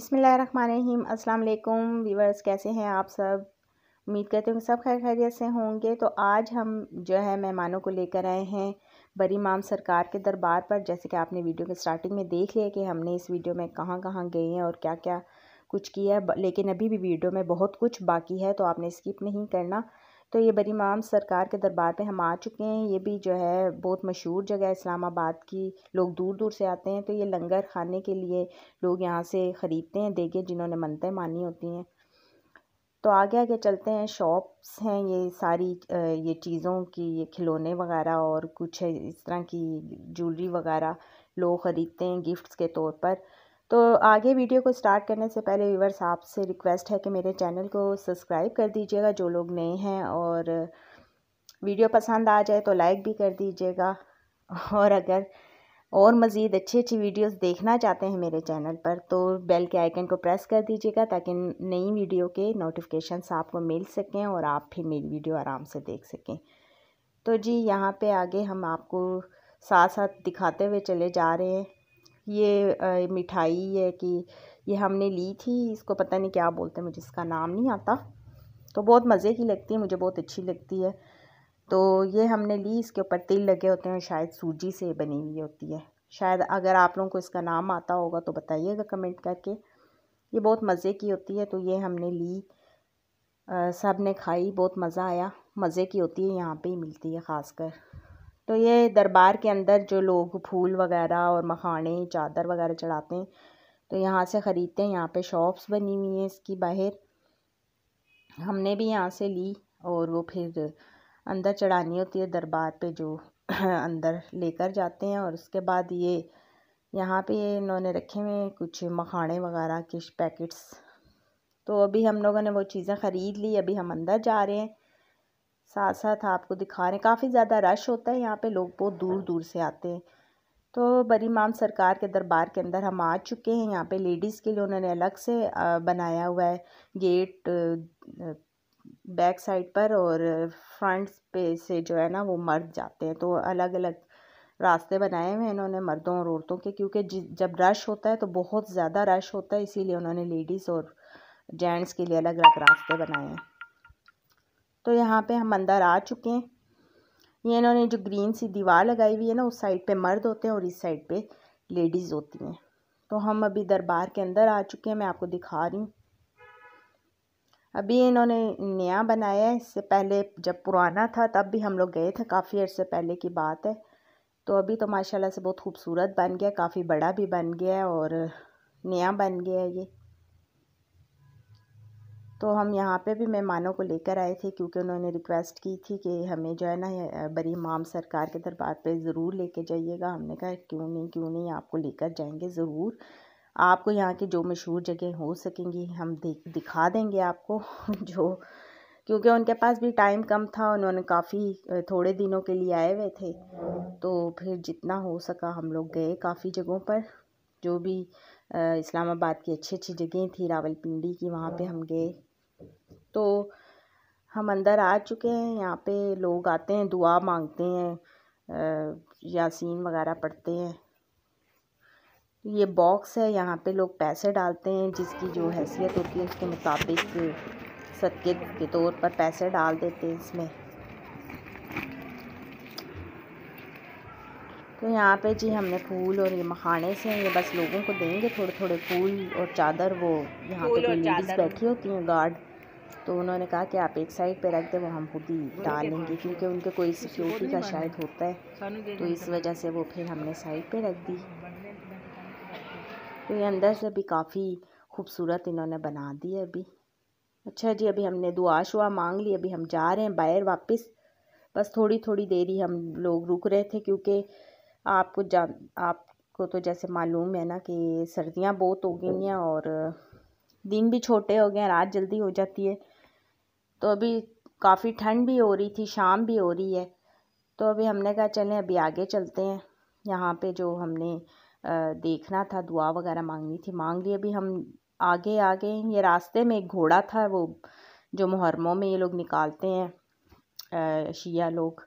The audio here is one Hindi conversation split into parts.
बिसमीम् अल्लाम वीवर्स कैसे हैं आप सब उम्मीद करती हूँ सब खैर खैरियत से होंगे तो आज हम जो है मेहमानों को लेकर आए हैं बरी माम सरकार के दरबार पर जैसे कि आपने वीडियो के स्टार्टिंग में देख लिया कि हमने इस वीडियो में कहाँ कहाँ गए हैं और क्या क्या कुछ किया है लेकिन अभी भी वीडियो में बहुत कुछ बाकी है तो आपने स्किप नहीं करना तो ये बड़ी इमाम सरकार के दरबार पे हम आ चुके हैं ये भी जो है बहुत मशहूर जगह है इस्लामाबाद की लोग दूर दूर से आते हैं तो ये लंगर खाने के लिए लोग यहाँ से ख़रीदते हैं देखे जिन्होंने मनतें मानी होती हैं तो आगे आगे चलते हैं शॉप्स हैं ये सारी ये चीज़ों की ये खिलौने वगैरह और कुछ इस तरह की ज्वेलरी वगैरह लोग ख़रीदते हैं गिफ्ट्स के तौर पर तो आगे वीडियो को स्टार्ट करने से पहले व्यूवर्स आपसे रिक्वेस्ट है कि मेरे चैनल को सब्सक्राइब कर दीजिएगा जो लोग नए हैं और वीडियो पसंद आ जाए तो लाइक भी कर दीजिएगा और अगर और मज़ीद अच्छी अच्छी वीडियोस देखना चाहते हैं मेरे चैनल पर तो बेल के आइकन को प्रेस कर दीजिएगा ताकि नई वीडियो के नोटिफिकेशंस आपको मिल सकें और आप फिर मेरी वीडियो आराम से देख सकें तो जी यहाँ पे आगे हम आपको साथ साथ दिखाते हुए चले जा रहे हैं ये मिठाई है कि ये हमने ली थी इसको पता नहीं क्या बोलते मुझे इसका नाम नहीं आता तो बहुत मज़े की लगती है मुझे बहुत अच्छी लगती है तो ये हमने ली इसके ऊपर तिल लगे होते हैं शायद सूजी से बनी हुई होती है शायद अगर आप लोगों को इसका नाम आता होगा तो बताइएगा कमेंट करके ये बहुत मज़े की होती है तो ये हमने ली सब ने खाई बहुत मज़ा आया मज़े की होती है यहाँ पे ही मिलती है ख़ासकर तो ये दरबार के अंदर जो लोग फूल वगैरह और मखाने चादर वगैरह चढ़ाते हैं तो यहाँ से ख़रीदते हैं यहाँ पे शॉप्स बनी हुई हैं इसकी बाहर हमने भी यहाँ से ली और वो फिर अंदर चढ़ानी होती है दरबार पे जो अंदर लेकर जाते हैं और उसके बाद ये यहाँ पे इन्होंने रखे हुए कुछ मखाने वगैरह के पैकेट्स तो अभी हम लोगों ने वो चीज़ें ख़रीद ली अभी हम अंदर जा रहे हैं साथ साथ आपको दिखा रहे हैं काफ़ी ज़्यादा रश होता है यहाँ पे लोग बहुत दूर दूर से आते हैं तो बड़ी माम सरकार के दरबार के अंदर हम आ चुके हैं यहाँ पे लेडीज़ के लिए उन्होंने अलग से बनाया हुआ है गेट बैक साइड पर और फ्रंट पे से जो है ना वो मर्द जाते हैं तो अलग अलग रास्ते बनाए हुए हैं इन्होंने मर्दों और औरतों के क्योंकि जब रश होता है तो बहुत ज़्यादा रश होता है इसीलिए उन्होंने लेडीज़ और जेंट्स के लिए अलग अलग रास्ते बनाए हैं तो यहाँ पे हम अंदर आ चुके हैं ये इन्होंने जो ग्रीन सी दीवार लगाई हुई है ना उस साइड पे मर्द होते हैं और इस साइड पे लेडीज़ होती हैं तो हम अभी दरबार के अंदर आ चुके हैं मैं आपको दिखा रही हूँ अभी इन्होंने नया बनाया है इससे पहले जब पुराना था तब भी हम लोग गए थे काफ़ी अर्से पहले की बात है तो अभी तो माशाल्लाह से बहुत खूबसूरत बन गया काफ़ी बड़ा भी बन गया और नया बन गया है ये तो हम यहाँ पे भी मेहमानों को लेकर आए थे क्योंकि उन्होंने रिक्वेस्ट की थी कि हमें जो है ना बरी इमाम सरकार के दरबार पे ज़रूर लेके जाइएगा हमने कहा क्यों नहीं क्यों नहीं आपको लेकर जाएंगे ज़रूर आपको यहाँ की जो मशहूर जगह हो सकेंगी हम दिखा देंगे आपको जो क्योंकि उनके पास भी टाइम कम था उन्होंने काफ़ी थोड़े दिनों के लिए आए हुए थे तो फिर जितना हो सका हम लोग गए काफ़ी जगहों पर जो भी इस्लामाबाद की अच्छी अच्छी जगहें थी रावलपिंडी की वहाँ पे हम गए तो हम अंदर आ चुके हैं यहाँ पे लोग आते हैं दुआ मांगते हैं यासीन वगैरह पढ़ते हैं ये बॉक्स है यहाँ पे लोग पैसे डालते हैं जिसकी जो हैसियत होती है उसके मुताबिक सदके के तौर पर पैसे डाल देते हैं इसमें तो यहाँ पे जी हमने फूल और ये मखाने से ये बस लोगों को देंगे थोड़े थोड़े फूल और चादर वो यहाँ पे लेडीज़ बैठी होती हैं गार्ड तो उन्होंने कहा कि आप एक साइड पे रख दें वो हम खुद ही डालेंगे क्योंकि उनके कोई सिक्योरिटी का शायद होता है तो इस वजह से वो फिर हमने साइड पे रख दी तो ये अंदर से भी काफ़ी खूबसूरत इन्होंने बना दी है अभी अच्छा जी अभी हमने दुआ शुआ मांग ली अभी हम जा रहे हैं बाहर वापस बस थोड़ी थोड़ी देरी हम लोग रुक रहे थे क्योंकि आपको जान आपको तो जैसे मालूम है ना कि सर्दियाँ बहुत हो गई हैं और दिन भी छोटे हो गए हैं रात जल्दी हो जाती है तो अभी काफ़ी ठंड भी हो रही थी शाम भी हो रही है तो अभी हमने कहा चलें अभी आगे चलते हैं यहाँ पे जो हमने देखना था दुआ वगैरह मांगनी थी मांग ली अभी हम आगे आगे ये रास्ते में एक घोड़ा था वो जो मुहरमों में ये लोग निकालते हैं शिया लोग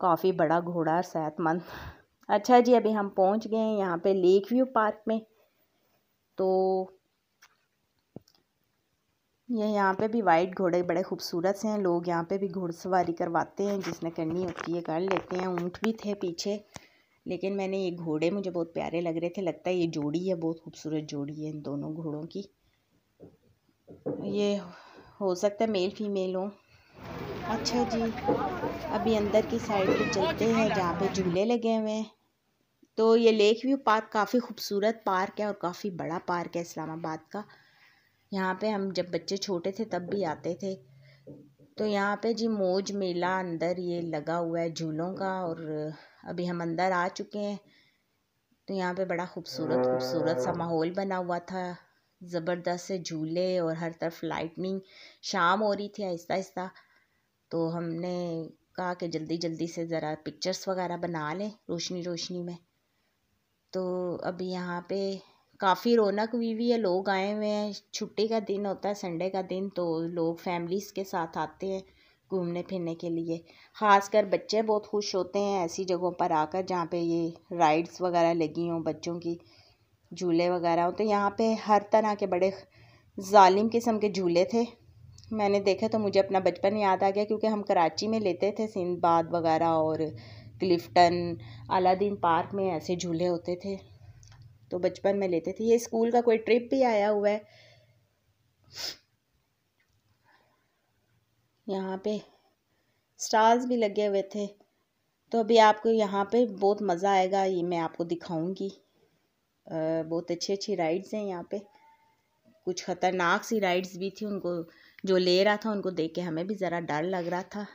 काफ़ी बड़ा घोड़ा सेहतमंद अच्छा जी अभी हम पहुंच गए हैं यहाँ पे लेक व्यू पार्क में तो ये यह यहाँ पे भी वाइट घोड़े बड़े खूबसूरत से हैं लोग यहाँ पे भी घोड़सवारी करवाते हैं जिसने करनी होती है कर लेते हैं ऊँट भी थे पीछे लेकिन मैंने ये घोड़े मुझे बहुत प्यारे लग रहे थे लगता है ये जोड़ी है बहुत खूबसूरत जोड़ी है इन दोनों घोड़ों की ये हो सकता है मेल फीमेल हो अच्छा जी अभी अंदर की साइड पर चलते हैं जहाँ पे झूले लगे हुए हैं तो ये लेक व्यू पार्क काफ़ी खूबसूरत पार्क है और काफ़ी बड़ा पार्क है इस्लामाबाद का यहाँ पे हम जब बच्चे छोटे थे तब भी आते थे तो यहाँ पे जी मौज मेला अंदर ये लगा हुआ है झूलों का और अभी हम अंदर आ चुके हैं तो यहाँ पे बड़ा खूबसूरत खूबसूरत सा माहौल बना हुआ था ज़बरदस्त से झूले और हर तरफ लाइटनिंग शाम हो रही थी आहिस्ता आहिस्ता तो हमने कहा कि जल्दी जल्दी से ज़रा पिक्चर्स वगैरह बना लें रोशनी रोशनी में तो अभी यहाँ पे काफ़ी रौनक हुई हुई है लोग आए हुए हैं छुट्टी का दिन होता है संडे का दिन तो लोग फैमिलीज़ के साथ आते हैं घूमने फिरने के लिए ख़ासकर बच्चे बहुत खुश होते हैं ऐसी जगहों पर आकर जहाँ पे ये राइड्स वगैरह लगी हों बच्चों की झूले वगैरह हों तो यहाँ पे हर तरह के बड़े ालिम किस्म के झूले थे मैंने देखा तो मुझे अपना बचपन याद आ गया क्योंकि हम कराची में लेते थे सिंधबाद वगैरह और क्लिफ्टन अलादीन पार्क में ऐसे झूले होते थे तो बचपन में लेते थे ये स्कूल का कोई ट्रिप भी आया हुआ है यहाँ पे स्टार्स भी लगे हुए थे तो अभी आपको यहाँ पे बहुत मज़ा आएगा ये मैं आपको दिखाऊंगी बहुत अच्छी अच्छी राइड्स हैं यहाँ पे कुछ ख़तरनाक सी राइड्स भी थी उनको जो ले रहा था उनको देख के हमें भी ज़रा डर लग रहा था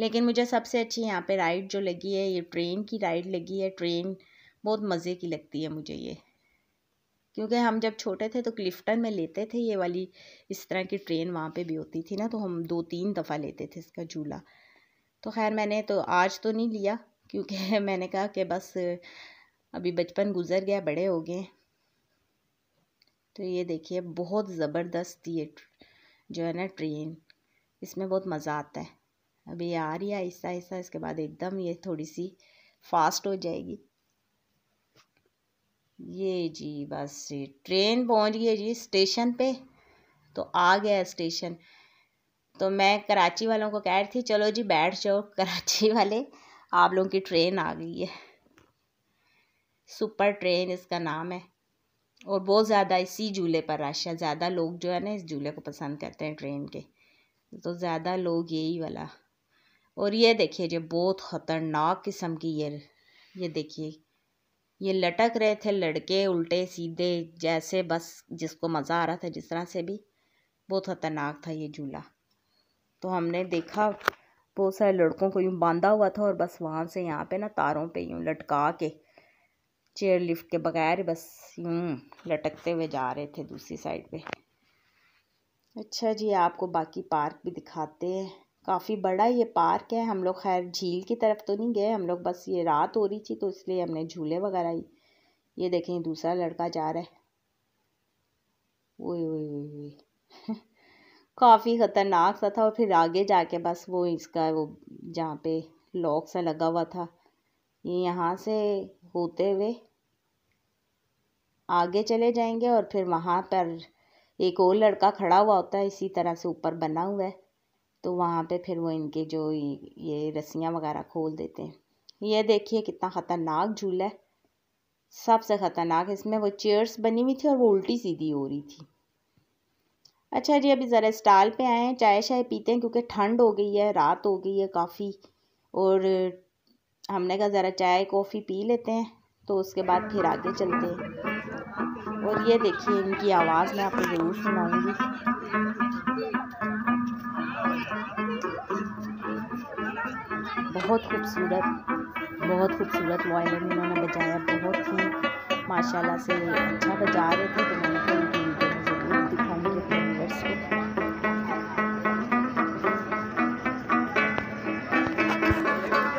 लेकिन मुझे सबसे अच्छी यहाँ पे राइड जो लगी है ये ट्रेन की राइड लगी है ट्रेन बहुत मज़े की लगती है मुझे ये क्योंकि हम जब छोटे थे तो क्लिफ्टन में लेते थे ये वाली इस तरह की ट्रेन वहाँ पे भी होती थी ना तो हम दो तीन दफ़ा लेते थे इसका झूला तो खैर मैंने तो आज तो नहीं लिया क्योंकि मैंने कहा कि बस अभी बचपन गुजर गया बड़े हो गए तो ये देखिए बहुत ज़बरदस्त ये जो है ना ट्रेन इसमें बहुत मज़ा आता है अभी आ रही है आहिस्ता ऐसा इसके बाद एकदम ये थोड़ी सी फास्ट हो जाएगी ये जी बस जी ट्रेन पहुंच गई है जी स्टेशन पे तो आ गया स्टेशन तो मैं कराची वालों को कह रही थी चलो जी बैठ जाओ कराची वाले आप लोगों की ट्रेन आ गई है सुपर ट्रेन इसका नाम है और बहुत ज़्यादा इसी झूले पर रश है ज़्यादा लोग जो है ना इस झूले को पसंद करते हैं ट्रेन के तो ज़्यादा लोग यही वाला और ये देखिए जी बहुत ख़तरनाक किस्म की ये ये देखिए ये लटक रहे थे लड़के उल्टे सीधे जैसे बस जिसको मज़ा आ रहा था जिस तरह से भी बहुत ख़तरनाक था ये झूला तो हमने देखा बहुत सारे लड़कों को यूँ बांधा हुआ था और बस वहाँ से यहाँ पे ना तारों पे यूँ लटका के चेयर लिफ्ट के बगैर बस यूँ लटकते हुए जा रहे थे दूसरी साइड पे अच्छा जी आपको बाकी पार्क भी दिखाते हैं काफ़ी बड़ा ये पार्क है हम लोग खैर झील की तरफ तो नहीं गए हम लोग बस ये रात हो रही थी तो इसलिए हमने झूले वगैरह ही ये देखें दूसरा लड़का जा रहा है वही वही वही काफ़ी ख़तरनाक सा था और फिर आगे जाके बस वो इसका वो जहाँ पे लॉक सा लगा हुआ था ये यहाँ से होते हुए आगे चले जाएंगे और फिर वहाँ पर एक और लड़का खड़ा हुआ होता है इसी तरह से ऊपर बना हुआ है तो वहाँ पे फिर वो इनके जो ये रस्सियाँ वगैरह खोल देते हैं ये देखिए कितना ख़तरनाक झूला है सबसे ख़तरनाक इसमें वो चेयर्स बनी हुई थी और वो उल्टी सीधी हो रही थी अच्छा जी अभी ज़रा स्टाल पे आए हैं चाय शाय पीते हैं क्योंकि ठंड हो गई है रात हो गई है काफ़ी और हमने कहा ज़रा चाय कॉफ़ी पी लेते हैं तो उसके बाद फिर आगे चलते हैं और ये देखिए इनकी आवाज़ मैं आपको ज़रूर सुनाऊँगी बहुत खूबसूरत बहुत खूबसूरत वायलिन उन्होंने बजाया बहुत ही माशाल्लाह से अच्छा बजा रहे थे तो मैंने कहा उनकी वीडियो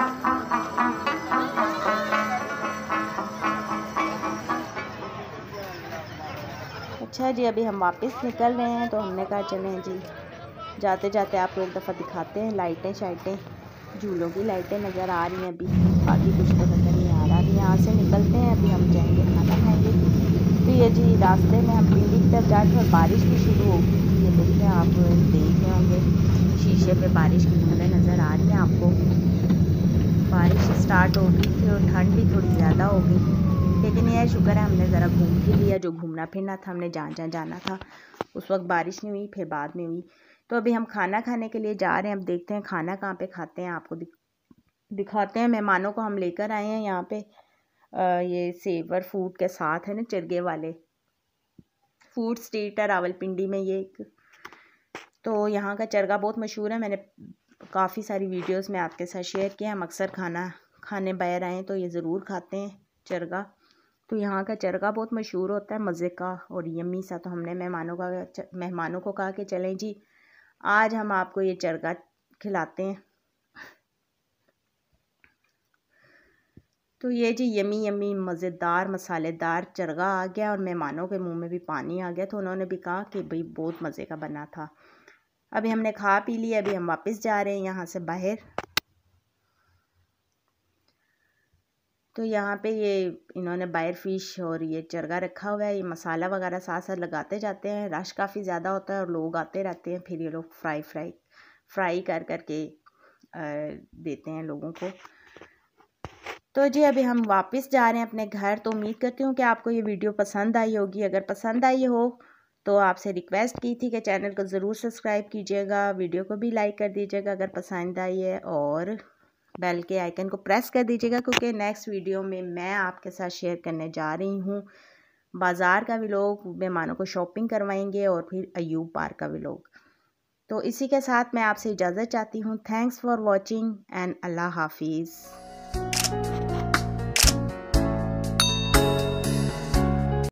तो को अच्छा जी अभी हम वापस निकल रहे हैं तो हमने कहा चलें जी जाते जाते आप लोग दफ़ा दिखाते हैं लाइटें शाइटें झूलों की लाइटें नज़र आ रही हैं अभी बाकी कुछ तो नज़र नहीं आ रहा अभी यहाँ से निकलते हैं अभी हम जाएंगे खाना खाएंगे तो ये जी रास्ते में हम पिंडी की तरफ जाते और बारिश भी शुरू हो गई थी ये देखिए आप देख रहे होंगे शीशे पे बारिश की बूंदें नज़र आ रही हैं आपको बारिश स्टार्ट हो गई थी और ठंड भी थोड़ी ज़्यादा हो गई लेकिन यह शुक्र है हमने ज़रा घूम भी लिया जो घूमना फिरना था हमने जहाँ जहाँ जाना था उस वक्त बारिश नहीं हुई फिर बाद में हुई तो अभी हम खाना खाने के लिए जा रहे हैं अब देखते हैं खाना कहाँ पे खाते हैं आपको दिखाते हैं मेहमानों को हम लेकर आए हैं यहाँ पे ये सेवर फूड के साथ है ना चिरगे वाले फूड स्ट्रीट है रावलपिंडी में ये एक तो यहाँ का चरगा बहुत मशहूर है मैंने काफ़ी सारी वीडियोस में आपके साथ शेयर किया हम अक्सर खाना खाने बाहर आए तो ये ज़रूर खाते हैं चरगा तो यहाँ का चरगा बहुत मशहूर होता है मज़े का और यमी सा तो हमने मेहमानों का मेहमानों को कहा कि चलें जी आज हम आपको ये चरगा खिलाते हैं तो ये जी यमी यमी मज़ेदार मसालेदार चरगा आ गया और मेहमानों के मुंह में भी पानी आ गया तो उन्होंने भी कहा कि भाई बहुत मज़े का बना था अभी हमने खा पी लिया अभी हम वापस जा रहे हैं यहाँ से बाहर तो यहाँ पे ये इन्होंने बायर फिश और ये चरगा रखा हुआ है ये मसाला वगैरह साथ साथ लगाते जाते हैं रश काफ़ी ज़्यादा होता है और लोग आते रहते हैं फिर ये लोग फ्राई फ्राई फ्राई कर कर के देते हैं लोगों को तो जी अभी हम वापस जा रहे हैं अपने घर तो उम्मीद करती हूँ कि आपको ये वीडियो पसंद आई होगी अगर पसंद आई हो तो आपसे रिक्वेस्ट की थी कि चैनल को ज़रूर सब्सक्राइब कीजिएगा वीडियो को भी लाइक कर दीजिएगा अगर पसंद आई है और बेल के आइकन को प्रेस कर दीजिएगा क्योंकि नेक्स्ट वीडियो में मैं आपके साथ शेयर करने जा रही हूँ बाज़ार का भी लोग मेहमानों को शॉपिंग करवाएंगे और फिर अयूब पार्क का भी लोग तो इसी के साथ मैं आपसे इजाज़त चाहती हूँ थैंक्स फॉर वॉचिंग एंड अल्लाह हाफिज़